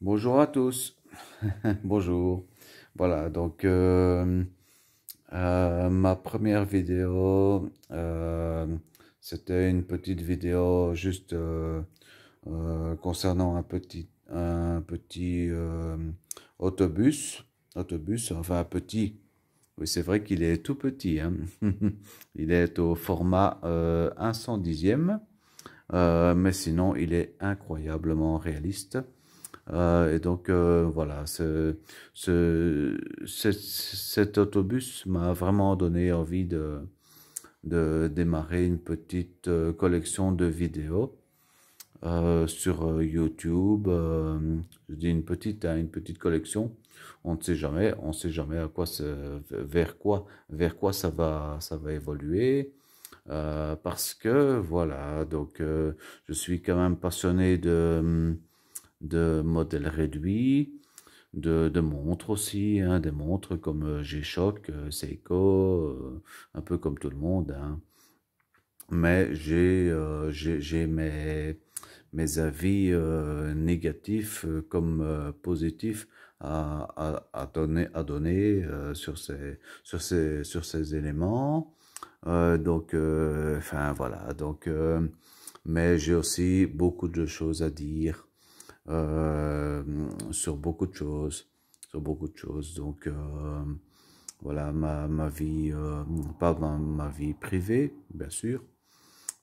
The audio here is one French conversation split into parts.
Bonjour à tous. Bonjour. Voilà, donc euh, euh, ma première vidéo, euh, c'était une petite vidéo juste concernant un petit, un autobus. Autobus, enfin petit. Oui, c'est vrai qu'il est tout petit. Hein. il est au format 110e, mais sinon il est incroyablement réaliste. Euh, et donc euh, voilà, ce, ce, cet autobus m'a vraiment donné envie de, de démarrer une petite euh, collection de vidéos. sur YouTube, je dis une petite, hein, une petite collection. On ne sait jamais, on sait jamais à quoi, vers quoi, vers quoi ça va, ça va évoluer. parce que voilà, donc je suis quand même passionné de hum, de modèles réduits, de, de montres aussi, hein, des montres comme euh, G-Shock, euh, Seiko, euh, un peu comme tout le monde. Hein. Mais j'ai mes, avis négatifs comme positifs à, donner, à donner sur, ces, sur, sur ces éléments. donc, enfin voilà. Donc, mais j'ai aussi beaucoup de choses à dire euh, sur beaucoup de choses, sur beaucoup de choses. Donc euh, voilà ma, ma vie, euh, pas ma, vie privée bien sûr,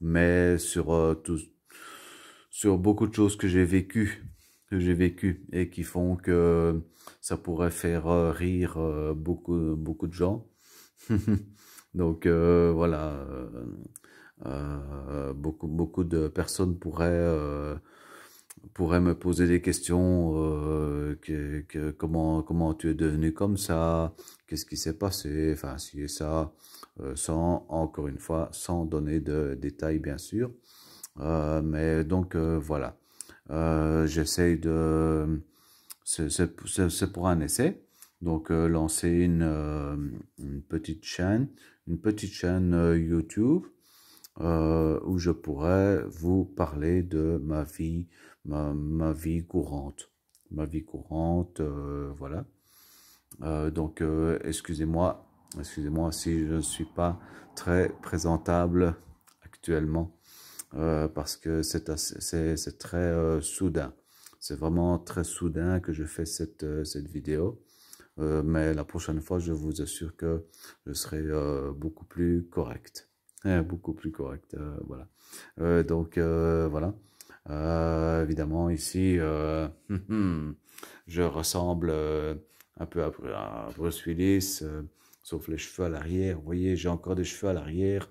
mais sur tous sur beaucoup de choses que j'ai vécues, que j'ai vécues et qui font que ça pourrait faire rire beaucoup beaucoup de gens. Donc voilà. beaucoup beaucoup de personnes pourraient pourrait me poser des questions euh, que, que, comment comment tu es devenu comme ça qu'est-ce qui s'est passé enfin si et ça euh, sans encore une fois sans donner de détails bien sûr euh, mais donc voilà j'essaye de c'est pour un essai donc lancer une, une, petite chaîne une petite chaîne YouTube où je pourrais vous parler de ma vie ma, vie courante. Ma vie courante, euh, voilà. Euh, donc, euh, excusez-moi, excusez-moi si je ne suis pas très présentable actuellement, parce que c'est très soudain. C'est vraiment très soudain que je fais cette, vidéo. mais la prochaine fois, je vous assure que je serai beaucoup plus correct. Eh, beaucoup plus correct, voilà. donc, voilà. Euh, évidemment, ici, euh, je ressemble euh, un peu à, Bruce Willis, sauf les cheveux à l'arrière. Vous voyez, j'ai encore des cheveux à l'arrière.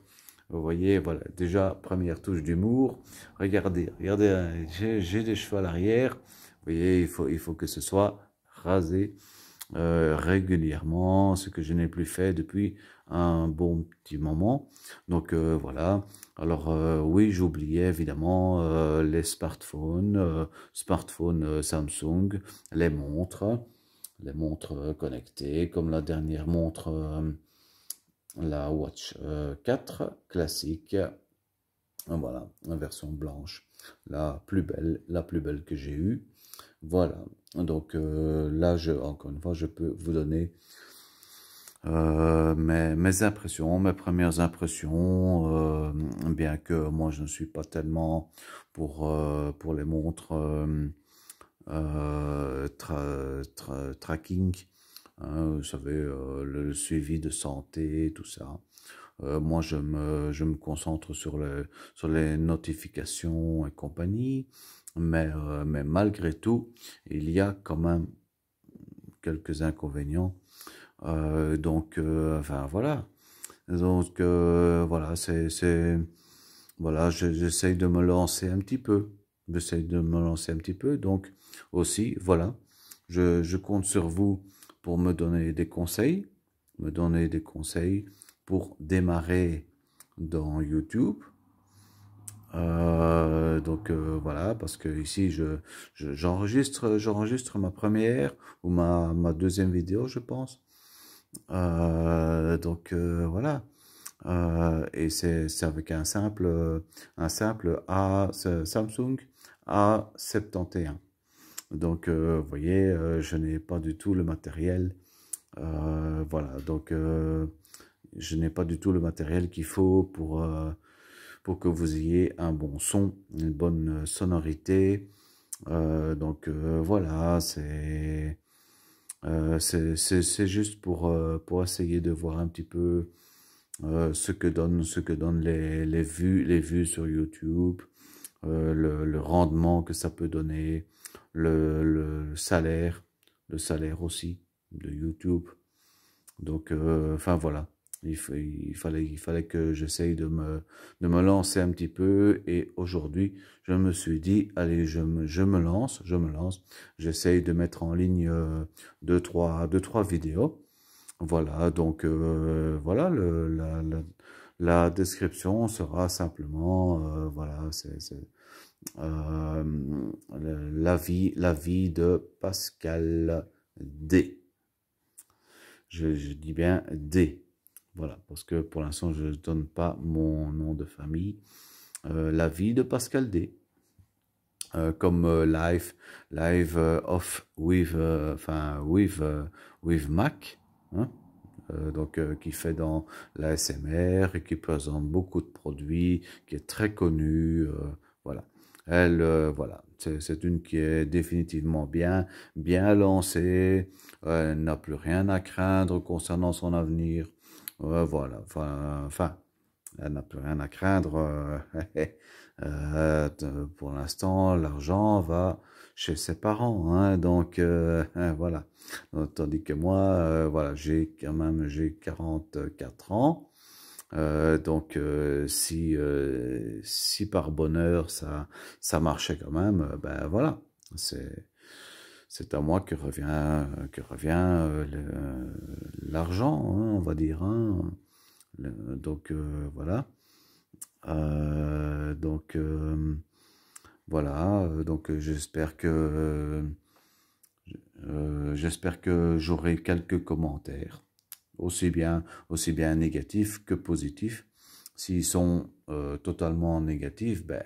Vous voyez, voilà, déjà, première touche d'humour. Regardez, regardez, j'ai des cheveux à l'arrière. Vous voyez, il faut, il faut que ce soit rasé. Euh, régulièrement, ce que je n'ai plus fait depuis un bon petit moment. Donc euh, voilà. Alors euh, oui, j'oubliais évidemment les smartphones, smartphones Samsung, les montres, les montres connectées, comme la dernière montre, la Watch 4 classique. Voilà, la version blanche, la plus belle, la plus belle que j'ai eue. Voilà. Donc euh, là, je, encore une fois, je peux vous donner euh, mes, impressions, mes premières impressions, euh, bien que moi je ne suis pas tellement pour, les montres tracking, hein, vous savez, le, suivi de santé, tout ça. moi, je me, concentre sur sur les notifications et compagnie. Euh, mais, malgré tout, il y a quand même quelques inconvénients. Euh, donc, euh, enfin, voilà. Donc, voilà, c'est... Voilà, j'essaye de me lancer un petit peu. J'essaye de me lancer un petit peu. Donc, aussi, voilà, je compte sur vous pour me donner des conseils. Me donner des conseils pour démarrer dans YouTube euh, donc euh, voilà, parce que ici je j'enregistre j'enregistre ma première ou ma, deuxième vidéo, je pense. Euh, donc voilà. et c'est avec un simple un simple A Samsung A71. Donc vous voyez, je n'ai pas du tout le matériel. voilà, donc je n'ai pas du tout le matériel qu'il faut pour pour que vous ayez un bon son, une bonne euh, sonorité. Euh, donc euh, voilà, c'est euh, c'est juste pour, pour essayer de voir un petit peu ce que donnent, ce que donnent les, vues, les vues sur YouTube, le, rendement que ça peut donner, le, salaire, le salaire aussi de YouTube. Donc, enfin voilà. Il, fallait, il fallait que j'essaye de me, de me lancer un petit peu. Et aujourd'hui, je me suis dit, allez, je me, je me lance, je me lance. J'essaye de mettre en ligne euh, deux, trois, deux, trois vidéos. Voilà, donc euh, voilà, la, description sera simplement, euh, voilà, c'est la vie de Pascal D. je dis bien D. Voilà, parce que pour l'instant, je ne donne pas mon nom de famille. Euh, la vie de Pascal D. Euh, comme Life euh, live, live off with, enfin with, with Mac, hein. donc qui fait dans la l'ASMR et qui présente beaucoup de produits, qui est très connue, voilà. Elle, voilà, c'est une qui est définitivement bien, bien lancée. Elle n'a plus rien à craindre concernant son avenir voilà, enfin, elle n'a plus rien à craindre. Euh, euh, pour l'instant, l'argent va chez ses parents, hein, donc euh, voilà. Tandis que moi, voilà, j'ai quand même j'ai 44 ans. donc si si par bonheur ça ça marchait quand même, ben voilà, c'est c'est à moi que revient, que revient euh, l'argent, hein, on va dire. Hein. donc euh, voilà. Euh, donc voilà. Donc j'espère que j'espère que j'aurai quelques commentaires, aussi bien aussi bien négatifs que positifs. S'ils sont totalement négatifs, ben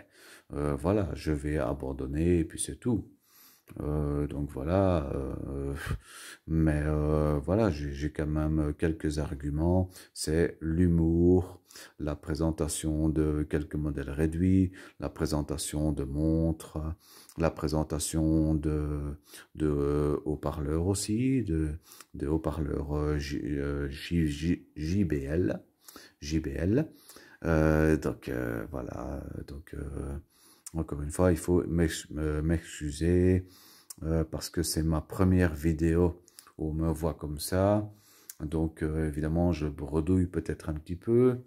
voilà, je vais abandonner et puis c'est tout. Euh, donc voilà, euh, mais euh, voilà, j'ai quand même quelques arguments. C'est l'humour, la présentation de quelques modèles réduits, la présentation de montres, la présentation de, haut-parleurs aussi, de, de haut-parleurs JBL, JBL. donc voilà, donc encore une fois, il faut m'excuser euh, parce que c'est ma première vidéo où on me voit comme ça. Donc euh, évidemment, je bredouille peut-être un petit peu.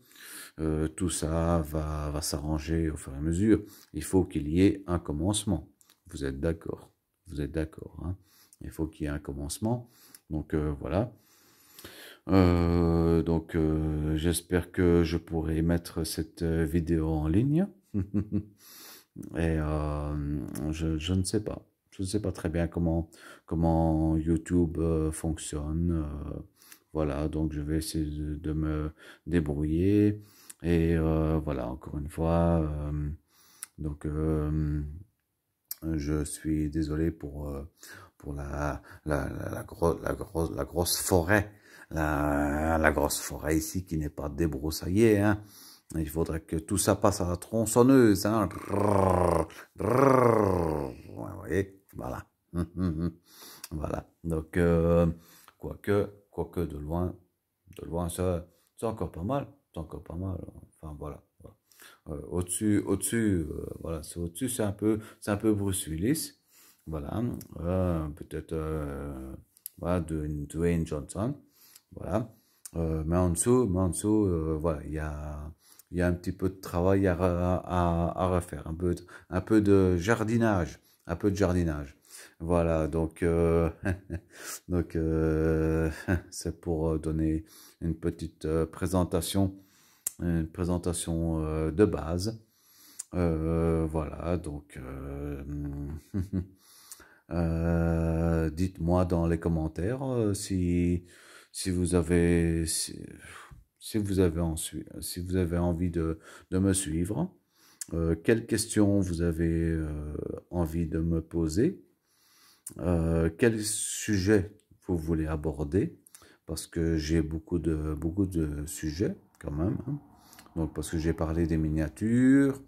Euh, tout ça va, s'arranger au fur et à mesure. Il faut qu'il y ait un commencement. Vous êtes d'accord Vous êtes d'accord hein Il faut qu'il y ait un commencement. Donc voilà. donc j'espère que je pourrai mettre cette vidéo en ligne. Et euh, je, je, ne sais pas. Je ne sais pas très bien comment, comment YouTube euh, fonctionne. Euh, voilà, donc je vais essayer de, me débrouiller. Et voilà, encore une fois, donc je suis désolé pour, pour la, la, la, grosse, la grosse forêt la, la, grosse forêt ici qui n'est pas débroussaillée. Hein. Il faudrait que tout ça passe à la tronçonneuse. Hein. Vous voyez Voilà. Hum, hum, hum. voilà. Donc, euh, quoique, quoique de loin, de loin, ça, c'est encore pas mal. C'est encore pas mal. Enfin, voilà. Euh, au-dessus, au-dessus, euh, voilà, c'est au-dessus, c'est un peu, c'est un peu Bruce Willis. Voilà. Euh, peut-être, voilà, Dwayne Johnson. Voilà. mais en dessous, mais en dessous, voilà, il y a il y a un petit peu de travail à, refaire, un peu, un peu de jardinage, un peu de jardinage. Voilà, donc euh, donc euh, c'est pour euh, donner une petite présentation, une présentation de base. voilà, donc dites-moi dans les commentaires si si vous avez si vous avez, si vous avez envie de, me suivre, euh, quelles questions vous avez euh, envie de me poser, euh, quel sujet vous voulez aborder, parce que j'ai beaucoup de, beaucoup de sujets quand même. Hein. Donc, parce que j'ai parlé des miniatures,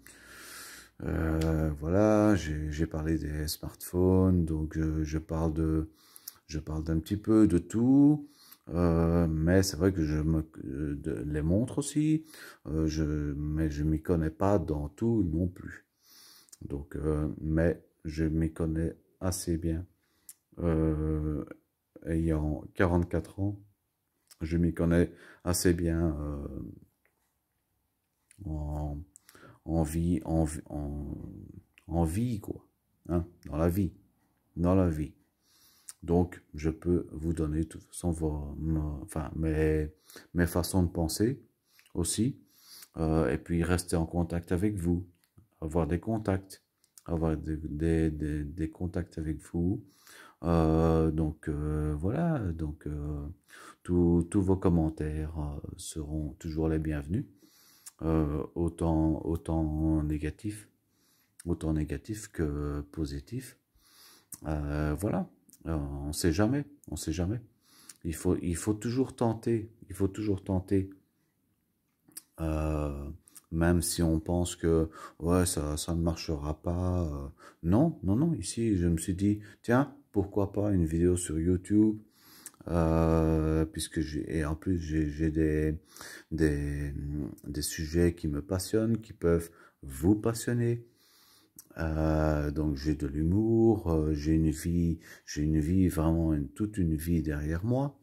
euh, voilà, j'ai parlé des smartphones, donc je je parle d'un petit peu de tout. Euh, mais c'est vrai que je me, euh, les montre aussi, euh, je, mais je m'y connais pas dans tout non plus. Donc, euh, mais je m'y connais assez bien. ayant 44 ans, je m'y connais assez bien en, en, vie, en, en, en vie quoi, hein, dans la vie, dans la vie. Donc, je peux vous donner tout, mes, façons de penser aussi. Euh, et puis, rester en contact avec vous, avoir des contacts, avoir des, contacts avec vous. Euh, donc, euh, voilà. Donc, tous vos commentaires seront toujours les bienvenus. autant, négatifs autant négatif que positif. voilà. Euh, on ne sait jamais, on sait jamais. Il faut, il faut toujours tenter, il faut toujours tenter. Euh, même si on pense que ouais ça, ne marchera pas. Euh, non, non, non. Ici, je me suis dit tiens pourquoi pas une vidéo sur YouTube. puisque j'ai et en plus j'ai des sujets qui me passionnent qui peuvent vous passionner euh, donc j'ai de l'humour, euh, j'ai une vie, j'ai une vie vraiment une, toute une vie derrière moi.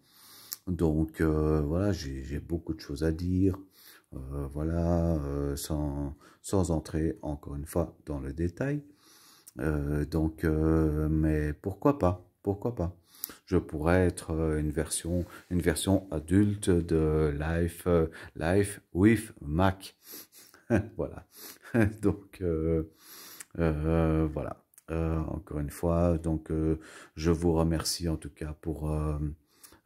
Donc euh, voilà, j'ai beaucoup de choses à dire. voilà, sans sans entrer encore une fois dans le détail. donc, mais pourquoi pas Pourquoi pas Je pourrais être une version une version adulte de Life Life with Mac. voilà. donc euh, euh, voilà. Euh, encore une fois, donc je vous remercie en tout cas pour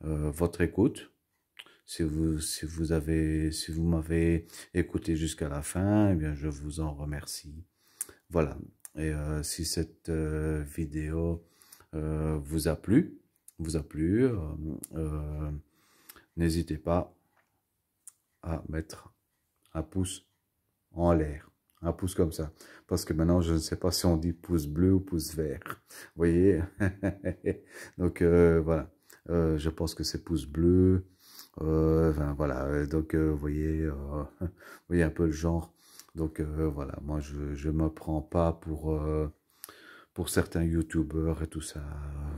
votre écoute. Si vous, si vous avez, si vous m'avez écouté jusqu'à la fin, eh bien, je vous en remercie. Voilà. Et si cette vidéo vous a plu, vous a plu, n'hésitez pas à mettre un pouce en l'air un pouce comme ça. Parce que maintenant, je ne sais pas si on dit pouce bleu ou pouce vert. Vous voyez Donc, euh, voilà. Euh, je pense que c'est pouce bleu. Euh, enfin, voilà. Donc, vous voyez, vous voyez un peu le genre. Donc, voilà. Moi, je me prends pas pour... pour certains youtubeurs et tout ça,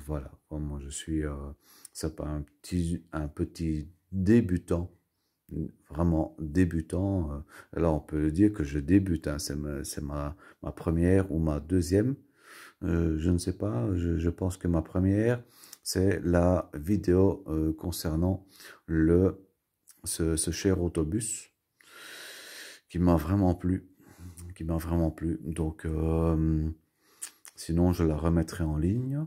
voilà. Moi, je suis ça un petit, un petit débutant vraiment débutant. alors euh, on peut dire que je débute. Hein. c'est ma, première ou ma deuxième. Euh, je ne sais pas. Je, pense que ma première, c'est la vidéo euh, concernant le ce, cher autobus qui m'a vraiment plu, qui m'a vraiment plu. Donc, sinon, je la remettrai en ligne.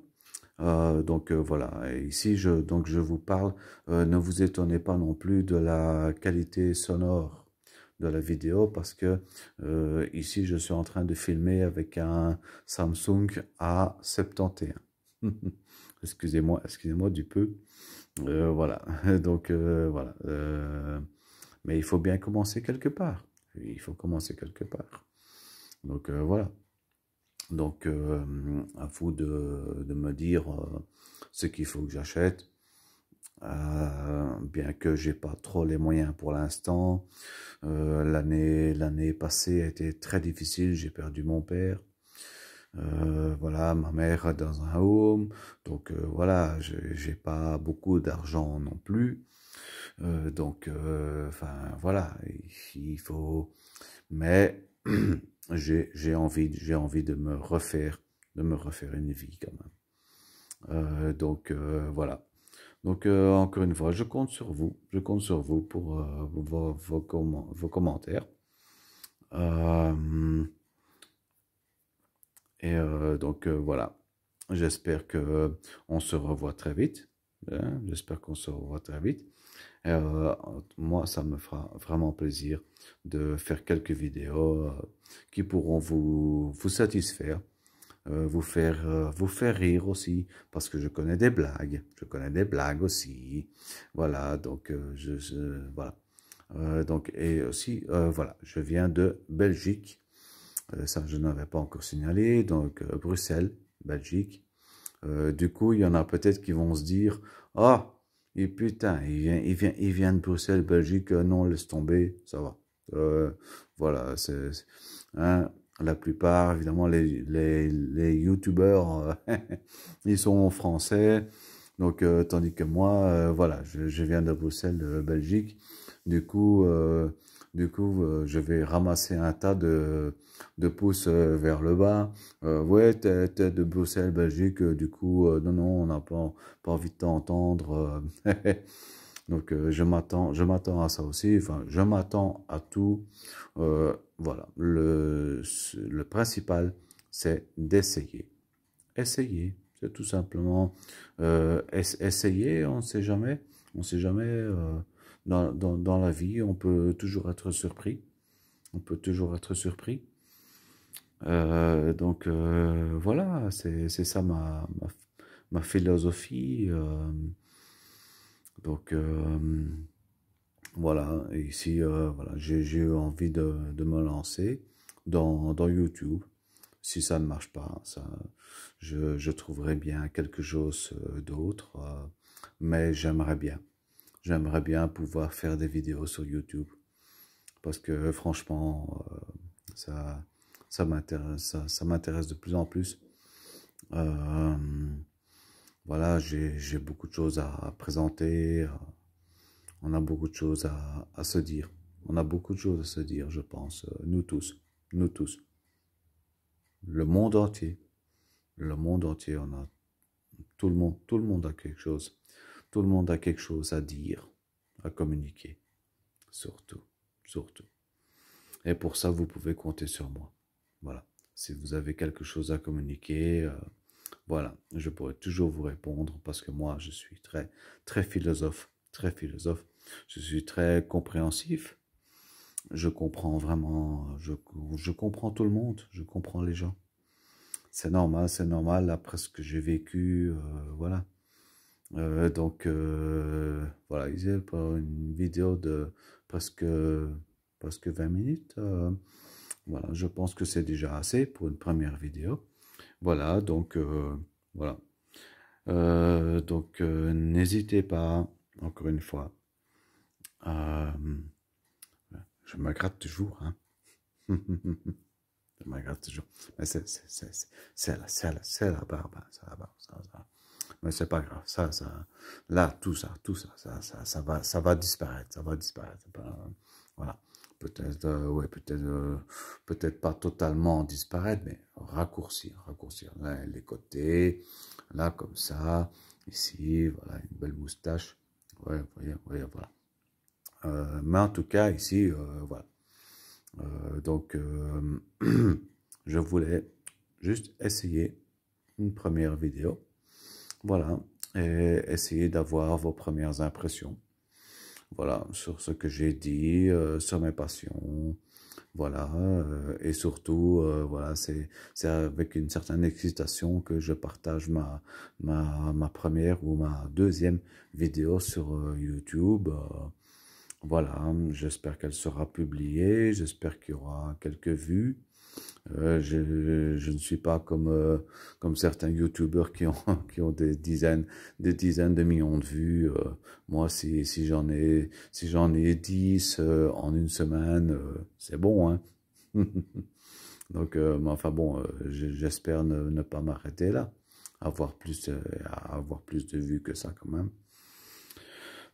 Euh, donc euh, voilà, ici je, donc je vous parle, euh, ne vous étonnez pas non plus de la qualité sonore de la vidéo parce que ici je suis en train de filmer avec un Samsung A71. excusez-moi, excusez-moi du peu. voilà, donc voilà. mais il faut bien commencer quelque part. Il faut commencer quelque part. Donc voilà. Donc, euh, à vous de, me dire euh, ce qu'il faut que j'achète. Euh, bien que j'ai pas trop les moyens pour l'instant. l'année l'année passée a été très difficile. J'ai perdu mon père. voilà, ma mère dans un home. Donc voilà, j'ai pas beaucoup d'argent non plus. donc, enfin voilà, il faut. Mais j'ai envie, j'ai envie de me refaire, de me refaire une vie quand même. Euh, donc euh, voilà. Donc, euh, encore une fois, je compte sur vous. Je compte sur vous pour vos, vos, commentaires. et donc, voilà. J'espère qu'on se revoit très vite. J'espère qu'on se revoit très vite. Euh, moi, ça me fera vraiment plaisir de faire quelques vidéos euh, qui pourront vous, vous satisfaire, euh, vous, faire, vous faire rire aussi, parce que je connais des blagues, je connais des blagues aussi. Voilà, donc, je, voilà. donc et aussi, voilà, je viens de Belgique, ça je n'avais pas encore signalé, donc Bruxelles, Belgique. du coup, il y en a peut-être qui vont se dire, ah, et putain, il vient, il vient, il vient de Bruxelles, Belgique, euh, non, laisse tomber, ça va. Euh, voilà, c'est... Hein, la plupart, évidemment, les, les, les youtubeurs, euh, ils sont français. Donc, tandis que moi, voilà, je, viens de Bruxelles, Belgique. Du coup, euh, du coup euh, je vais ramasser un tas de, de pouces euh, vers le bas. ouais, tête de Bruxelles, Belgique, du coup, non, non, on n'a pas, pas envie de t'entendre. Donc, je m'attends je m'attends à ça aussi. Enfin, je m'attends à tout. voilà, le, le principal, c'est d'essayer. Essayer. C'est tout simplement essayer, on ne sait jamais. On ne sait jamais dans, dans, la vie. On peut toujours être surpris. On peut toujours être surpris. Euh, donc euh, voilà, c'est ça ma, ma, ma philosophie. Euh. donc voilà, ici voilà, j'ai eu envie de, de, me lancer dans, dans YouTube. Si ça ne marche pas, ça, je, je trouverai bien quelque chose d'autre, mais j'aimerais bien j'aimerais bien pouvoir faire des vidéos sur YouTube. Parce que franchement, euh, ça, ça m'intéresse ça, m'intéresse de plus en plus. Euh, voilà, j'ai beaucoup de choses à présenter. Euh, on a beaucoup de choses à, à, se dire. On a beaucoup de choses à se dire, je pense. Nous tous. Nous tous. Le monde entier. Le monde entier, on a tout le monde. Tout le monde a quelque chose. Tout le monde a quelque chose à dire, à communiquer. Surtout, surtout. Et pour ça, vous pouvez compter sur moi. Voilà. Si vous avez quelque chose à communiquer, euh, voilà, je pourrai toujours vous répondre parce que moi, je suis très, très philosophe, très philosophe. Je suis très compréhensif. Je comprends vraiment, je, je comprends tout le monde, je comprends les gens. C'est normal, c'est normal après ce que j'ai vécu, euh, voilà. Euh, donc euh, voilà, y pas une vidéo de presque, presque 20 minutes. Euh, voilà, je pense que c'est déjà assez pour une première vidéo. Voilà, donc euh, voilà. donc n'hésitez pas, encore une fois. je me gratte toujours. Hein. je me gratte toujours. C'est la, la, la barbe, hein, c'est la barbe. Ça, ça. Mais c'est pas grave. Ça, ça, là, tout ça, tout ça, ça, ça, ça va, ça va disparaître. Ça va disparaître. Ben, voilà. Peut-être, euh, ouais, peut-être, euh, peut-être pas totalement disparaître, mais raccourcir, raccourcir. les côtés, là, comme ça, ici, voilà, une belle moustache. Ouais, voyez, voyez, voilà. Euh, mais en tout cas, ici, voilà. donc, je voulais juste essayer une première vidéo voilà, et essayez d'avoir vos premières impressions. Voilà, sur ce que j'ai dit, euh, sur mes passions, voilà, euh, et surtout, euh, voilà, c'est avec une certaine excitation que je partage ma, ma première ou ma deuxième vidéo sur YouTube. voilà, j'espère qu'elle sera publiée, j'espère qu'il y aura quelques vues. Euh, je, je, ne suis pas comme euh, comme certains youtubeurs qui ont qui ont des dizaines des dizaines de millions de vues. Euh, moi si si j'en ai si j'en ai 10 en une semaine, c'est bon hein. Donc enfin bon, j'espère ne, pas m'arrêter là, avoir plus avoir plus de vues que ça quand même.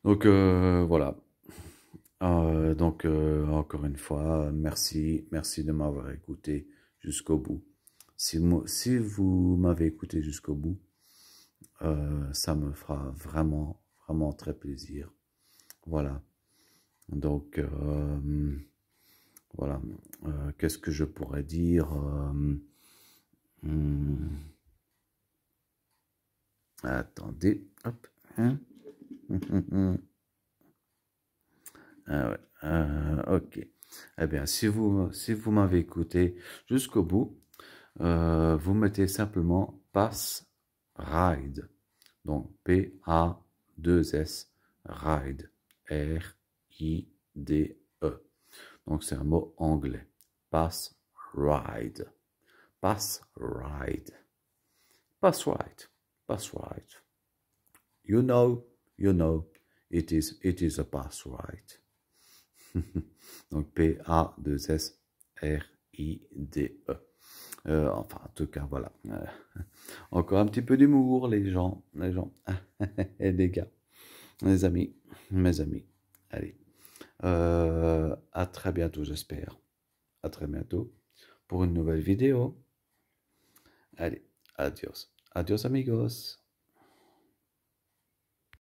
Donc voilà. donc encore une fois, merci, merci de m'avoir écouté jusqu'au bout. Si, si vous m'avez écouté jusqu'au bout, euh, ça me fera vraiment, vraiment très plaisir. Voilà. Donc, euh, voilà. Euh, qu'est-ce que je pourrais dire hmm. Attendez. Hop. Hein. ah ouais. ok. Eh bien, si vous, m'avez écouté jusqu'au bout, euh, vous mettez simplement pass ride. Donc, P-A-2-S ride. R-I-D-E. Donc, c'est un mot anglais. Pass ride. Pass ride. Pass ride. Pass ride. You know, you know, it is, it is a pass ride. Donc P-A-2-S-R-I-D-E. E. Euh, enfin, en tout cas, voilà. Euh, encore un petit peu d'humour, les gens. Les gens. Et les gars. Les amis. Mes amis. Allez. Euh, à très bientôt, j'espère. À très bientôt pour une nouvelle vidéo. Allez, adios. Adios, amigos.